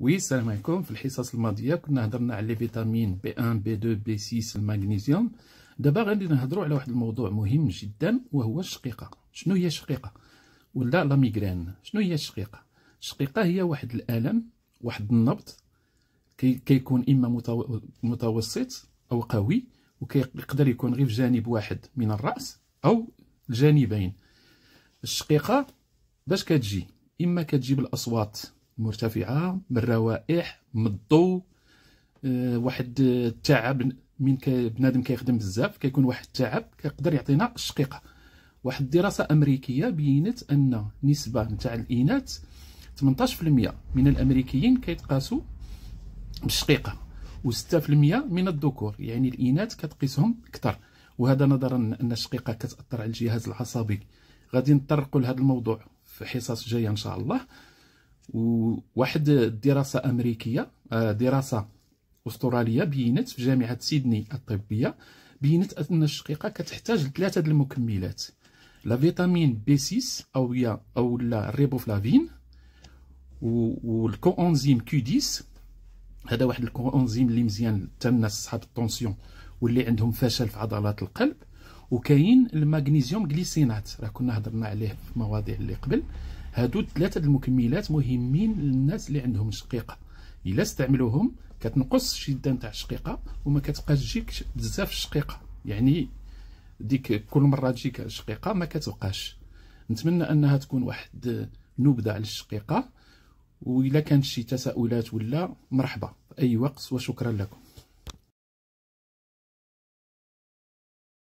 وي السلام عليكم في الحصص الماضيه كنا هضرنا على لي فيتامين بي 1 بي 2 بي 6 المغنيسيوم دابا غادي نهضروا على واحد الموضوع مهم جدا وهو الشقيقه شنو هي الشقيقه ولا لا ميغرين شنو هي الشقيقه الشقيقه هي واحد الالم واحد النبض كي كيكون اما متوسط او قوي وكيقدر يكون غير في جانب واحد من الراس او الجانبين الشقيقه باش كتجي اما كتجي بالاصوات مرتفعه من الروائح من الضوء آه، واحد التعب من بنادم كيخدم بزاف كيكون واحد التعب كيقدر يعطينا الشقيقه واحد الدراسه امريكيه بينت ان نسبه نتاع الاناث 18% من الامريكيين كيتقاسوا بالشقيقه و6% من الذكور يعني الاناث كتقيسهم اكثر وهذا نظرا ان الشقيقه كتاثر على الجهاز العصبي غادي نطرقوا لهذا الموضوع في حصص جايه ان شاء الله وواحد الدراسه امريكيه آه، دراسه استراليه بينت في جامعه سيدني الطبيه بينت ان الشقيقه كتحتاج لثلاثه المكملات لا فيتامين بي 6 او يا او لا الريبوفلافين والكوانزيم كيو 10 هذا واحد الكوانزيم اللي مزيان حتى الناس صحاب الطونسيون واللي عندهم فشل في عضلات القلب وكاين المغنيسيوم غليسينات راه كنا هضرنا عليه في مواضيع اللي قبل هادو ثلاثه المكملات مهمين للناس اللي عندهم شقيقه الا استعملوهم كتنقص الشده نتاع الشقيقه وما كتبقاش تجيك بزاف الشقيقه يعني ديك كل مره تجيك الشقيقه ما كتبقاش نتمنى انها تكون واحد نبذه على الشقيقه وإلا كانت شي تساؤلات ولا مرحبا أي وقت وشكرا لكم